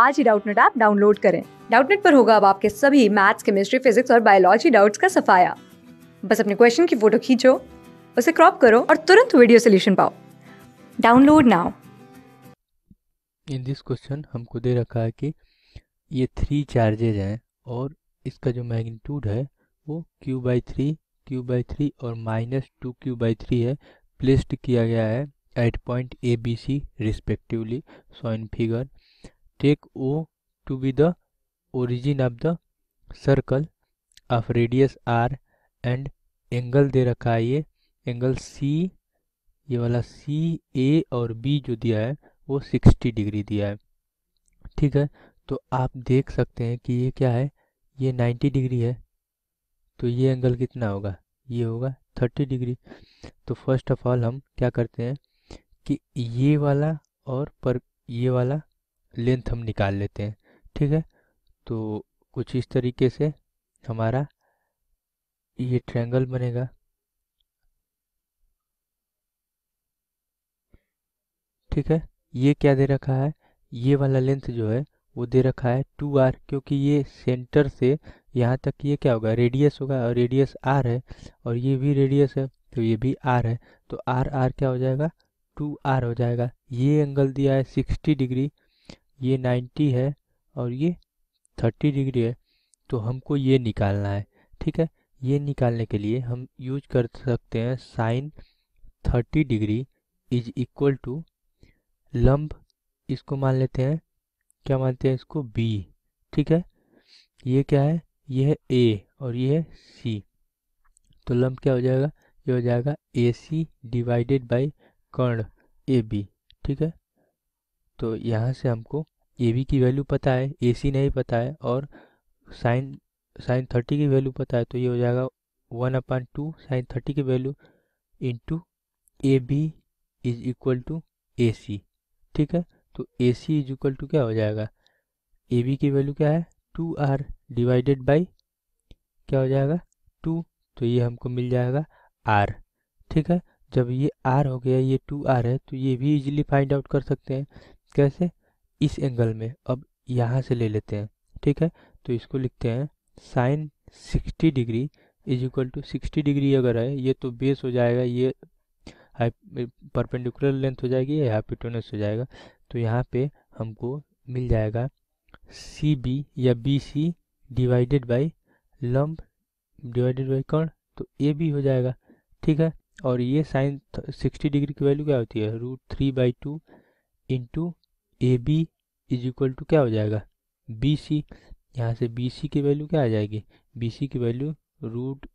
आज ही Doubtnut app download करें डाउटनेट पर होगा अब आपके सभी मैथ्स केमिस्ट्री फिजिक्स और बायोलॉजी डाउट्स का सफाया बस अपने क्वेश्चन की फोटो खींचो उसे क्रॉप करो और तुरंत वीडियो सोल्यूशन पाओ download now in this question हमको दे रखा है कि ये थ्री चार्जेज हैं और इसका जो मैग्नीट्यूड है वो Q by three Q by three और minus two Q by three है प्लेस्ड किया गया है at point A B C respectively so in figure take O to be the origin of the circle of radius r and angle दे रखा है ये angle C ये वाला सी ए और बी जो दिया है वो 60 डिग्री दिया है ठीक है तो आप देख सकते हैं कि ये क्या है ये 90 डिग्री है तो ये एंगल कितना होगा ये होगा 30 डिग्री तो फर्स्ट ऑफ ऑल हम क्या करते हैं कि ये वाला और पर ये वाला लेंथ हम निकाल लेते हैं ठीक है तो कुछ इस तरीके से हमारा ये ट्रायंगल बनेगा ठीक है ये क्या दे रखा है ये वाला लेंथ जो है वो दे रखा है टू आर क्योंकि ये सेंटर से यहाँ तक ये क्या होगा रेडियस होगा और रेडियस आर है और ये भी रेडियस है तो ये भी आर है तो आर आर क्या हो जाएगा टू आर हो जाएगा ये एंगल दिया है सिक्सटी डिग्री ये 90 है और ये 30 डिग्री है तो हमको ये निकालना है ठीक है ये निकालने के लिए हम यूज कर सकते हैं sine 30 degree is equal to लम्ब इसको मान लेते हैं क्या मानते हैं इसको बी ठीक है ये क्या है ये है ए और ये है सी तो लम्ब क्या हो जाएगा ये हो जाएगा ए सी डिवाइडेड बाई कर्ण ए बी ठीक है तो यहाँ से हमको ए बी की वैल्यू पता है ए सी नहीं पता है और साइन साइन थर्टी की वैल्यू पता है तो ये हो जाएगा one upon two sine thirty की value into A B is equal to A C ठीक है तो A C is equal to क्या हो जाएगा ए बी की वैल्यू क्या है टू आर डिवाइडेड बाई क्या हो जाएगा टू तो ये हमको मिल जाएगा आर ठीक है जब ये आर हो गया ये टू आर है तो ये भी इजीली फाइंड आउट कर सकते हैं कैसे इस एंगल में अब यहाँ से ले लेते हैं ठीक है तो इसको लिखते हैं sine sixty degree is equal to sixty degree अगर है ये तो बेस हो जाएगा ये हाई परपेंडिकुलर लेंथ हो जाएगी या हाइपिटोनस हो जाएगा तो यहाँ पे हमको मिल जाएगा सी बी या बी सी डिवाइडेड बाई लम्ब डिवाइडेड बाई कर्ण तो ए भी हो जाएगा ठीक है और ये साइन सिक्सटी डिग्री की वैल्यू क्या होती है root three by two into A B is equal to क्या हो जाएगा बी सी यहाँ से बी सी की वैल्यू क्या आ जाएगी बी सी की value root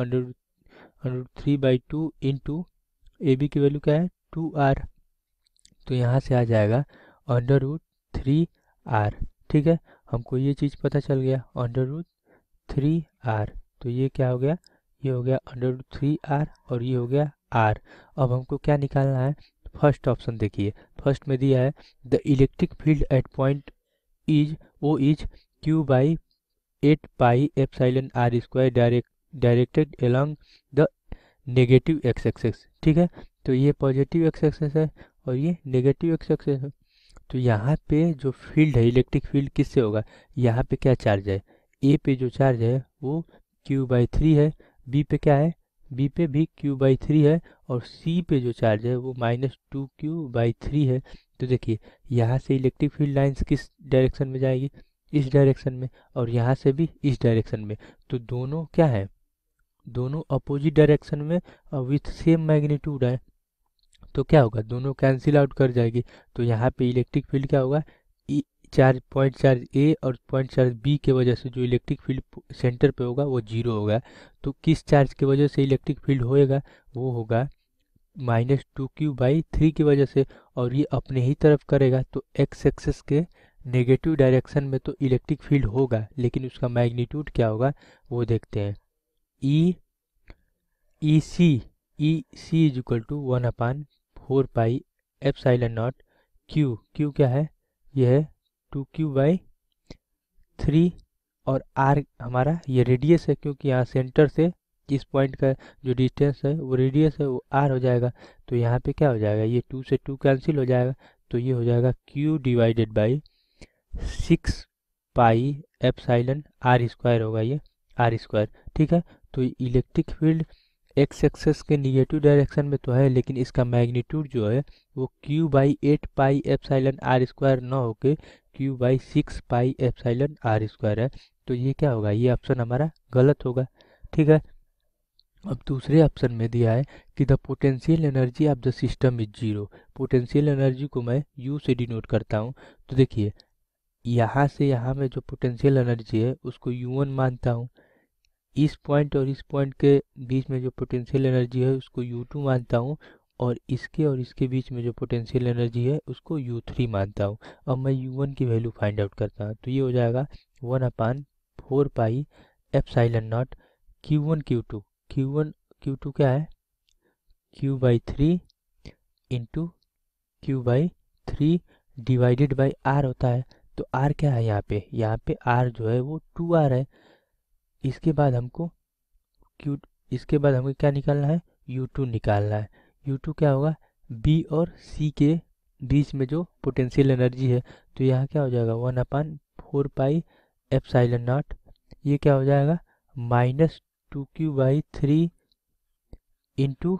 under under three by two into A B की वैल्यू क्या है टू आर तो यहाँ से आ जाएगा अंडर रूट थ्री आर ठीक है हमको ये चीज़ पता चल गया अंडर रूट थ्री आर तो ये क्या हो गया ये हो गया अंडर रूट थ्री आर और ये हो गया आर अब हमको क्या निकालना है फर्स्ट ऑप्शन देखिए फर्स्ट में दिया है the electric field at point is वो is Q by eight pi epsilon R square direct directed along the negative X axis ठीक है तो ये पॉजिटिव एक्स एक्सेस है और ये नेगेटिव एक्स एक्सेस है तो यहाँ पे जो फील्ड है इलेक्ट्रिक फील्ड किससे होगा यहाँ पे क्या चार्ज है ए पे जो चार्ज है वो क्यू बाई थ्री है बी पे क्या है बी पे भी क्यू बाई थ्री है और सी पे जो चार्ज है वो minus two Q by three है तो देखिए यहाँ से इलेक्ट्रिक फील्ड लाइंस किस डायरेक्शन में जाएगी इस डायरेक्शन में और यहाँ से भी इस डायरेक्शन में तो दोनों क्या है दोनों अपोजिट डायरेक्शन में विथ सेम मैग्नीट्यूड है तो क्या होगा दोनों कैंसिल आउट कर जाएगी तो यहाँ पे इलेक्ट्रिक फील्ड क्या होगा चार्ज पॉइंट चार्ज ए और पॉइंट चार्ज बी के वजह से जो इलेक्ट्रिक फील्ड सेंटर पे होगा वो जीरो होगा तो किस चार्ज की वजह से इलेक्ट्रिक फील्ड होएगा वो होगा minus two Q by three की वजह से और ये अपने ही तरफ करेगा तो एक्स एक्सेस के नेगेटिव डायरेक्शन में तो इलेक्ट्रिक फील्ड होगा लेकिन उसका मैग्नीट्यूड क्या होगा वो देखते हैं E E C E C is equal to one upon four pi epsilon nought Q Q क्या है यह है टू क्यू बाई थ्री और आर हमारा ये रेडियस है क्योंकि यहाँ सेंटर से इस पॉइंट का जो डिस्टेंस है वो रेडियस है वो आर हो जाएगा तो यहाँ पे क्या हो जाएगा ये टू से टू कैंसिल हो जाएगा तो ये हो जाएगा Q divided by six pi epsilon R square होगा ये आर स्क्वायर ठीक है तो इलेक्ट्रिक फील्ड एक्स एक्सेस के निगेटिव डायरेक्शन में तो है लेकिन इसका मैग्नीट्यूड जो है वो Q by eight pi epsilon R square न होके Q by six pi epsilon R square है तो ये क्या होगा ये ऑप्शन हमारा गलत होगा ठीक है अब दूसरे ऑप्शन में दिया है कि the potential energy of the system is zero potential energy को मैं यू से डिनोट करता हूँ तो देखिए यहाँ से यहाँ में जो पोटेंशियल एनर्जी है उसको यू वन मानता हूँ इस पॉइंट और इस पॉइंट के बीच में जो पोटेंशियल एनर्जी है उसको यू टू मानता हूँ और इसके और इसके बीच में जो पोटेंशियल एनर्जी है उसको यू थ्री मानता हूँ अब मैं यू वन की वैल्यू फाइंड आउट करता हूँ तो ये हो जाएगा one upon four pi epsilon nought Q one Q two Q one Q two क्या है Q by three into Q by three divided by R होता है तो आर क्या है यहाँ पे यहाँ पे आर जो है वो टू आर है इसके बाद हमको क्यू इसके बाद हमको क्या निकालना है यू टू निकालना है टू क्या होगा बी और सी के बीच में जो पोटेंशियल एनर्जी है तो यहाँ क्या हो जाएगा one upon four pi epsilon nought ये क्या हो जाएगा minus two Q by three into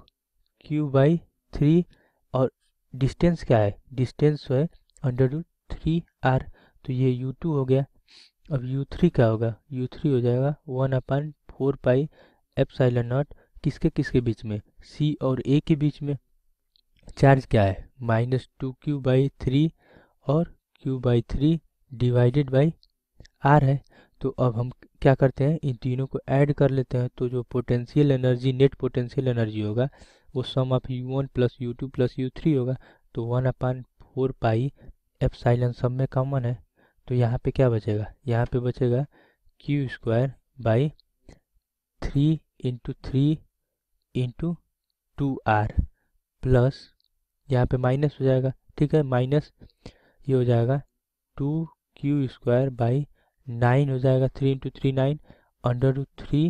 Q by three और डिस्टेंस क्या है डिस्टेंस जो है अंडर टू थ्री आर तो ये यू टू हो गया अब यू थ्री क्या होगा यू थ्री हो जाएगा one upon four pi epsilon nought किसके किसके बीच में सी और ए के बीच में चार्ज क्या है minus two Q by three और Q by three divided by R है तो अब हम क्या करते हैं इन तीनों को ऐड कर लेते हैं तो जो potential energy net potential energy होगा वो sum of U one plus U two plus U three होगा तो one upon four pi epsilon सब में कॉमन है तो यहाँ पे क्या बचेगा यहाँ पे बचेगा Q square by three into three into two R plus यहाँ पे माइनस हो जाएगा ठीक है माइनस ये हो जाएगा two Q square by nine हो जाएगा three into three nine under two three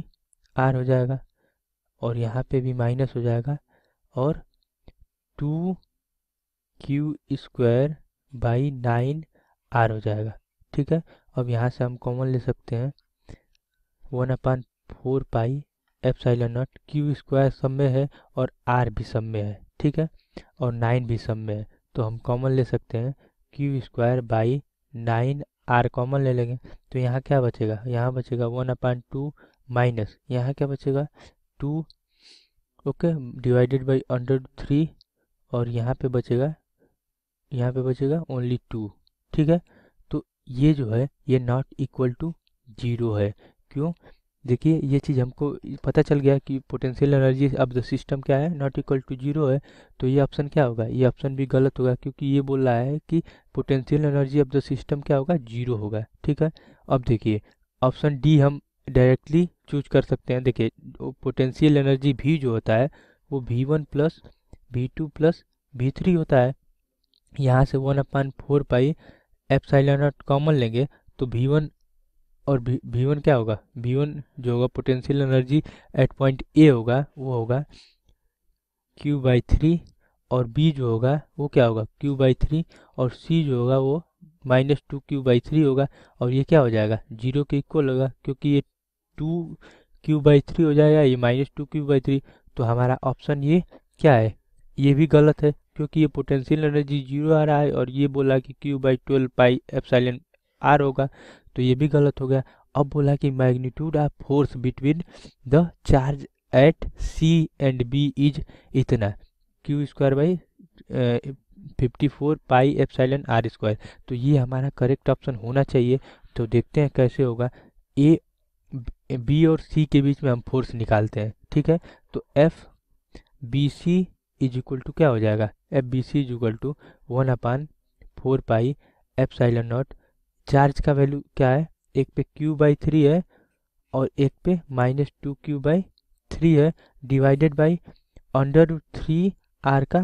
R हो जाएगा और यहाँ पे भी माइनस हो जाएगा और two Q square by nine R हो जाएगा ठीक है अब यहाँ से हम कॉमन ले सकते हैं one upon four pi epsilon nought Q square सब में है और आर भी सब में है ठीक है और नाइन भी सब में है तो हम कॉमन ले सकते हैं Q square by nine R common ले लेंगे तो यहाँ क्या बचेगा यहाँ बचेगा वन अपॉइंट टू माइनस यहाँ क्या बचेगा two okay divided by under three और यहाँ पे बचेगा यहाँ पे बचेगा ओनली टू ठीक है तो ये जो है ये नॉट इक्वल टू जीरो है क्यों देखिए ये चीज़ हमको पता चल गया कि potential energy of the system क्या है नॉट इक्वल टू जीरो है तो ये ऑप्शन क्या होगा ये ऑप्शन भी गलत होगा क्योंकि ये बोल रहा है कि potential energy of the system क्या होगा जीरो होगा ठीक है अब देखिए ऑप्शन डी हम डायरेक्टली चूज कर सकते हैं देखिए पोटेंशियल एनर्जी भी जो होता है वो भी one plus V two plus V three होता है यहाँ से one upon four pi epsilon nought common लेंगे तो भी वन और भी वन क्या होगा भी वन जो होगा potential energy at point A होगा वो होगा क्यू बाई थ्री और बी जो होगा वो क्या होगा क्यू बाई थ्री और सी जो होगा वो minus two Q by three होगा और ये क्या हो जाएगा जीरो के इक्वल होगा क्योंकि ये टू क्यू बाई थ्री हो जाएगा ये minus two Q by three तो हमारा ऑप्शन ये क्या है ये भी गलत है क्योंकि ये पोटेंशियल एनर्जी जीरो आ रहा है और ये बोला कि Q by twelve pi epsilon R होगा तो ये भी गलत हो गया अब बोला कि magnitude of force between the charge at C and B is इतना Q square by fifty four pi epsilon R square तो ये हमारा करेक्ट ऑप्शन होना चाहिए तो देखते हैं कैसे होगा ए बी और सी के बीच में हम फोर्स निकालते हैं ठीक है तो F B C is equal to क्या हो जाएगा F B C is equal to one upon four pi epsilon nought charge का वैल्यू क्या है एक पे क्यू बाई थ्री है और एक पे minus two Q by three है divided by under root three R का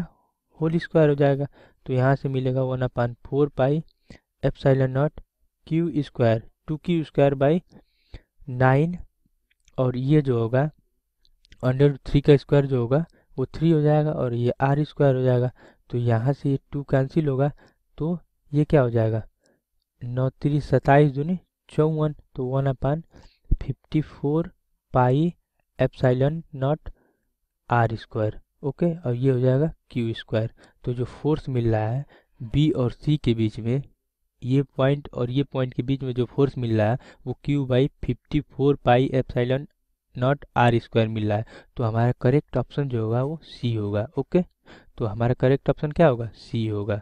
होल स्क्वायर हो जाएगा तो यहाँ से मिलेगा one upon four pi epsilon nought Q square two Q square by nine और ये जो होगा अंडर थ्री का स्क्वायर जो होगा वो थ्री हो जाएगा और ये आर स्क्वायर हो जाएगा तो यहाँ से ये टू कैंसिल होगा तो ये क्या हो जाएगा नौ तीस सत्ताईस दूनी चौवन तो one upon fifty four pi epsilon nought R square okay और ये हो जाएगा क्यू स्क्वायर तो जो फोर्स मिल रहा है बी और सी के बीच में ये पॉइंट और ये पॉइंट के बीच में जो फोर्स मिल रहा है वो Q by fifty four pi epsilon nought R square मिल रहा है तो हमारा करेक्ट ऑप्शन जो होगा वो सी होगा ओके तो हमारा करेक्ट ऑप्शन क्या होगा सी होगा